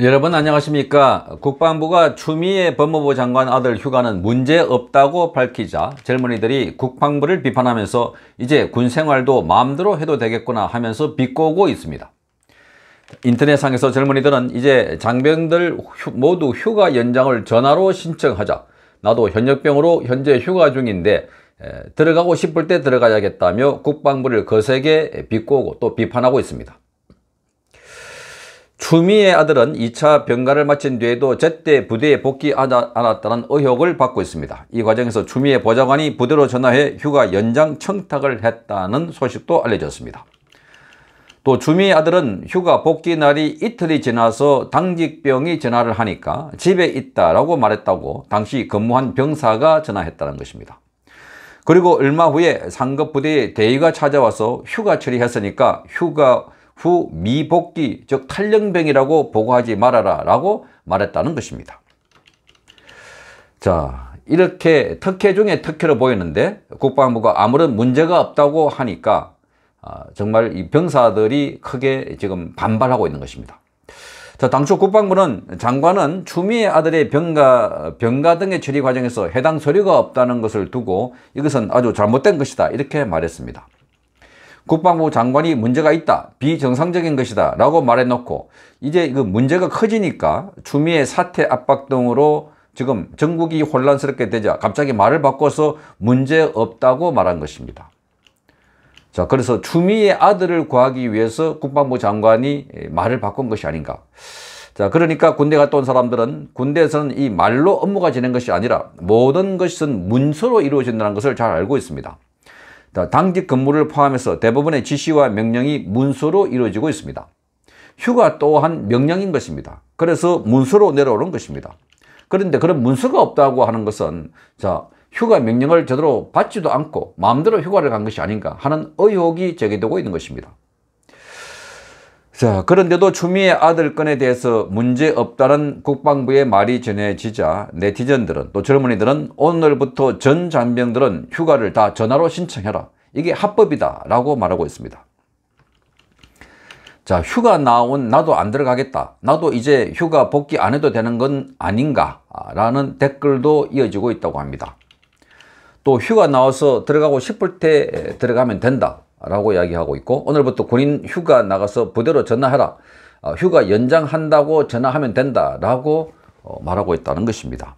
여러분 안녕하십니까 국방부가 추미애 법무부 장관 아들 휴가는 문제없다고 밝히자 젊은이들이 국방부를 비판하면서 이제 군생활도 마음대로 해도 되겠구나 하면서 비꼬고 있습니다 인터넷상에서 젊은이들은 이제 장병들 모두 휴가 연장을 전화로 신청하자 나도 현역병으로 현재 휴가 중인데 들어가고 싶을 때 들어가야겠다며 국방부를 거세게 비꼬고 또 비판하고 있습니다 추미애 아들은 2차 병가를 마친 뒤에도 제때 부대에 복귀하지 않았다는 의혹을 받고 있습니다. 이 과정에서 추미애 보좌관이 부대로 전화해 휴가 연장 청탁을 했다는 소식도 알려졌습니다. 또 주미 아들은 휴가 복귀 날이 이틀이 지나서 당직병이 전화를 하니까 집에 있다라고 말했다고 당시 근무한 병사가 전화했다는 것입니다. 그리고 얼마 후에 상급 부대에 대위가 찾아와서 휴가 처리했으니까 휴가 후 미복귀 즉 탈령병이라고 보고하지 말아라 라고 말했다는 것입니다. 자 이렇게 특혜 중에 특혜로 보이는데 국방부가 아무런 문제가 없다고 하니까 아, 정말 이 병사들이 크게 지금 반발하고 있는 것입니다. 자, 당초 국방부는 장관은 추미애 아들의 병가, 병가 등의 처리 과정에서 해당 서류가 없다는 것을 두고 이것은 아주 잘못된 것이다 이렇게 말했습니다. 국방부 장관이 문제가 있다. 비정상적인 것이다. 라고 말해놓고 이제 그 문제가 커지니까 추미애 사태 압박 등으로 지금 전국이 혼란스럽게 되자 갑자기 말을 바꿔서 문제 없다고 말한 것입니다. 자, 그래서 추미애 아들을 구하기 위해서 국방부 장관이 말을 바꾼 것이 아닌가. 자, 그러니까 군대 갔다 온 사람들은 군대에서는 이 말로 업무가 진행 것이 아니라 모든 것은 문서로 이루어진다는 것을 잘 알고 있습니다. 당직 근무를 포함해서 대부분의 지시와 명령이 문서로 이루어지고 있습니다. 휴가 또한 명령인 것입니다. 그래서 문서로 내려오는 것입니다. 그런데 그런 문서가 없다고 하는 것은 자 휴가 명령을 제대로 받지도 않고 마음대로 휴가를 간 것이 아닌가 하는 의혹이 제기되고 있는 것입니다. 자, 그런데도 추미애 아들 건에 대해서 문제없다는 국방부의 말이 전해지자 네티즌들은 또 젊은이들은 오늘부터 전 잔병들은 휴가를 다 전화로 신청해라. 이게 합법이다 라고 말하고 있습니다. 자, 휴가 나온 나도 안 들어가겠다. 나도 이제 휴가 복귀 안 해도 되는 건 아닌가 라는 댓글도 이어지고 있다고 합니다. 또 휴가 나와서 들어가고 싶을 때 들어가면 된다. 라고 이야기하고 있고 오늘부터 군인 휴가 나가서 부대로 전화해라. 어, 휴가 연장한다고 전화하면 된다 라고 어, 말하고 있다는 것입니다.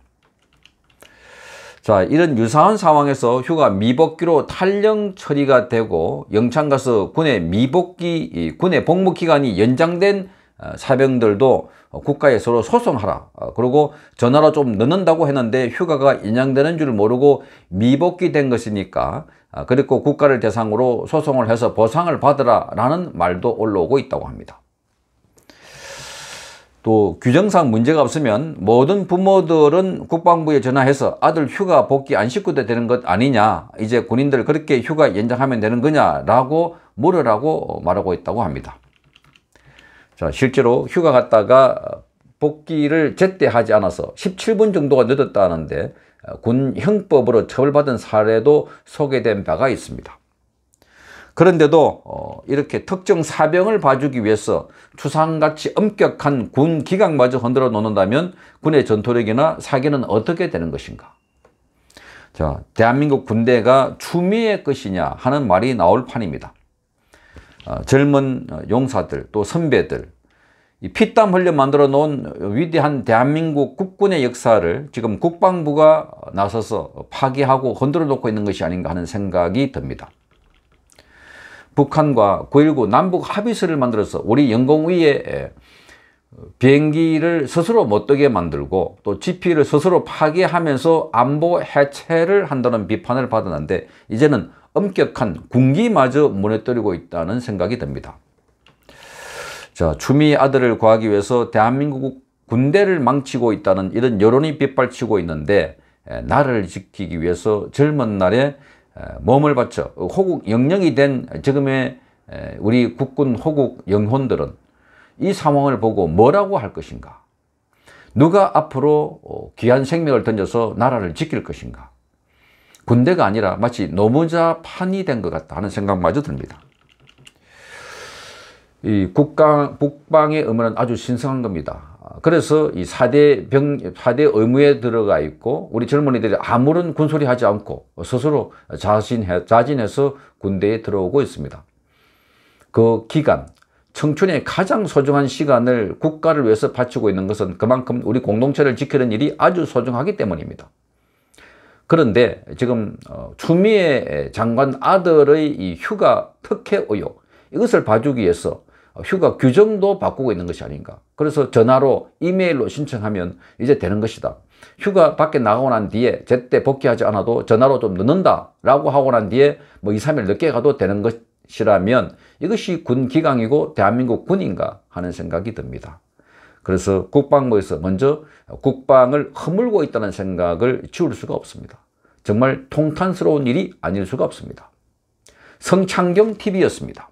자 이런 유사한 상황에서 휴가 미복귀로 탈령 처리가 되고 영창 가서 군의 미복귀 군의 복무 기간이 연장된 어, 사병들도 국가에 서로 소송하라. 어, 그리고 전화로 좀넣는다고 했는데 휴가가 인양되는 줄 모르고 미복귀 된 것이니까 어, 그리고 국가를 대상으로 소송을 해서 보상을 받으라 라는 말도 올라오고 있다고 합니다. 또 규정상 문제가 없으면 모든 부모들은 국방부에 전화해서 아들 휴가 복귀 안 시켜도 되는 것 아니냐 이제 군인들 그렇게 휴가 연장하면 되는 거냐라고 물으라고 말하고 있다고 합니다. 자, 실제로 휴가 갔다가 복귀를 제때 하지 않아서 17분 정도가 늦었다는데 군 형법으로 처벌받은 사례도 소개된 바가 있습니다. 그런데도 어, 이렇게 특정 사병을 봐주기 위해서 추상같이 엄격한 군 기강마저 흔들어 놓는다면 군의 전투력이나 사기는 어떻게 되는 것인가? 자, 대한민국 군대가 추미애 것이냐 하는 말이 나올 판입니다. 어, 젊은 어, 용사들 또 선배들 피땀 흘려 만들어 놓은 위대한 대한민국 국군의 역사를 지금 국방부가 나서서 파기하고 흔들어 놓고 있는 것이 아닌가 하는 생각이 듭니다. 북한과 9.19 남북 합의서를 만들어서 우리 영공 위에 비행기를 스스로 못 뜨게 만들고 또 GP를 스스로 파괴하면서 안보 해체를 한다는 비판을 받았는데 이제는 엄격한 군기마저 무너뜨리고 있다는 생각이 듭니다. 자, 추미 아들을 구하기 위해서 대한민국 군대를 망치고 있다는 이런 여론이 빗발치고 있는데 나를 지키기 위해서 젊은 날에 몸을 바쳐 호국 영령이 된 지금의 우리 국군 호국 영혼들은 이 상황을 보고 뭐라고 할 것인가? 누가 앞으로 어, 귀한 생명을 던져서 나라를 지킬 것인가? 군대가 아니라 마치 노무자 판이 된 것 같다 는 생각마저 듭니다. 이 국강, 북방의 의무는 아주 신성한 겁니다. 그래서 이 4대 병, 4대 의무에 들어가 있고, 우리 젊은이들이 아무런 군소리 하지 않고, 스스로 자신해, 자진해서 군대에 들어오고 있습니다. 그 기간, 청춘의 가장 소중한 시간을 국가를 위해서 바치고 있는 것은 그만큼 우리 공동체를 지키는 일이 아주 소중하기 때문입니다. 그런데 지금 추미애 어, 장관 아들의 이 휴가 특혜 의혹 이것을 봐주기 위해서 어, 휴가 규정도 바꾸고 있는 것이 아닌가. 그래서 전화로 이메일로 신청하면 이제 되는 것이다. 휴가 밖에 나가고 난 뒤에 제때 복귀하지 않아도 전화로 좀넣는다 라고 하고 난 뒤에 뭐 2, 3일 늦게 가도 되는 것이라면 이것이 군 기강이고 대한민국 군인가 하는 생각이 듭니다. 그래서 국방부에서 먼저 국방을 허물고 있다는 생각을 지울 수가 없습니다. 정말 통탄스러운 일이 아닐 수가 없습니다. 성창경 TV였습니다.